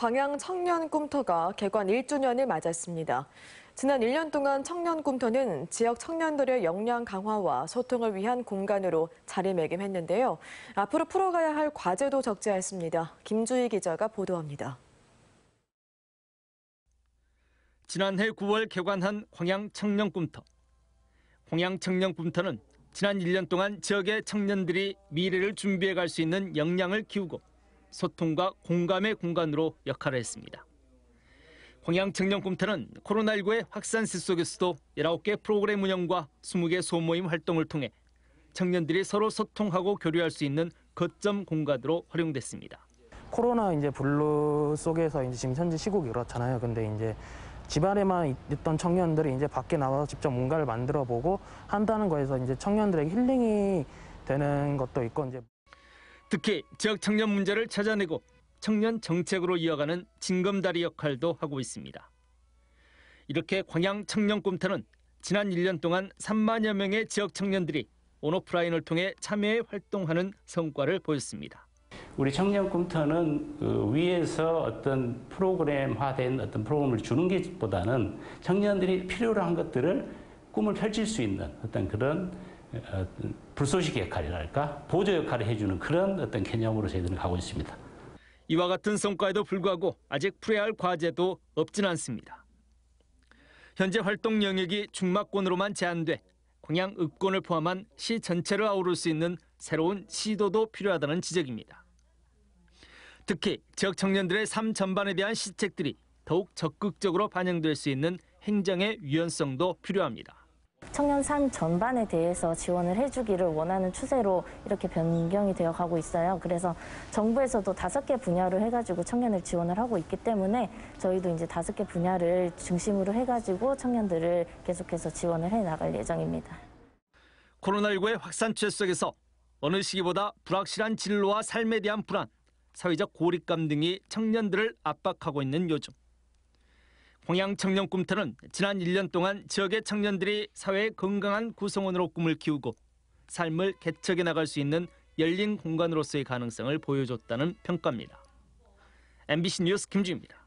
광양 청년 꿈터가 개관 1주년을 맞았습니다. 지난 1년 동안 청년 꿈터는 지역 청년들의 역량 강화와 소통을 위한 공간으로 자리매김했는데요. 앞으로 풀어가야 할 과제도 적지 않습니다. 김주희 기자가 보도합니다. 지난해 9월 개관한 광양 청년 꿈터. 광양 청년 꿈터는 지난 1년 동안 지역의 청년들이 미래를 준비해 갈 수 있는 역량을 키우고 소통과 공감의 공간으로 역할을 했습니다. 광양청년꿈타는 코로나19의 확산세 속에서도 19개 프로그램 운영과 20개 소모임 활동을 통해 청년들이 서로 소통하고 교류할 수 있는 거점 공간으로 활용됐습니다. 코로나 이제 블루 속에서 이제 지금 현재 시국이 이렇잖아요. 근데 이제 집안에만 있던 청년들이 이제 밖에 나와서 직접 뭔가를 만들어 보고 한다는 거에서 이제 청년들에게 힐링이 되는 것도 있고 이제 특히 지역 청년 문제를 찾아내고 청년 정책으로 이어가는 징검다리 역할도 하고 있습니다. 이렇게 광양 청년 꼼태는 지난 1년 동안 3만여 명의 지역 청년들이 온오프라인을 통해 참여해 활동하는 성과를 보였습니다. 우리 청년 꽁터는 그 위에서 어떤 프로그램화된 어떤 프로그램을 주는 것보다는 청년들이 필요로 한 것들을 꿈을 펼칠 수 있는 어떤 그런 어, 불소식 역할이랄까 보조 역할을 해주는 그런 어떤 개념으로 저희들은 가고 있습니다. 이와 같은 성과에도 불구하고 아직 풀어야 할 과제도 없진 않습니다. 현재 활동 영역이 중마권으로만 제한돼 공양 읍권을 포함한 시 전체를 아우를 수 있는 새로운 시도도 필요하다는 지적입니다. 특히 지역 청년들의 삶 전반에 대한 시책들이 더욱 적극적으로 반영될 수 있는 행정의 유연성도 필요합니다. 청년 삶 전반에 대해서 지원을 해주기를 원하는 추세로 이렇게 변경이 되어 가고 있어요. 그래서 정부에서도 다섯 개분야로 해가지고 청년을 지원을 하고 있기 때문에 저희도 이제 다섯 개 분야를 중심으로 해가지고 청년들을 계속해서 지원을 해 나갈 예정입니다. 코로나19의 확산세 속에서 어느 시기보다 불확실한 진로와 삶에 대한 불안, 사회적 고립감 등이 청년들을 압박하고 있는 요즘. 홍양 청년 꿈터는 지난 1년 동안 지역의 청년들이 사회의 건강한 구성원으로 꿈을 키우고 삶을 개척해 나갈 수 있는 열린 공간으로서의 가능성을 보여줬다는 평가입니다. MBC 뉴스 김주입니다.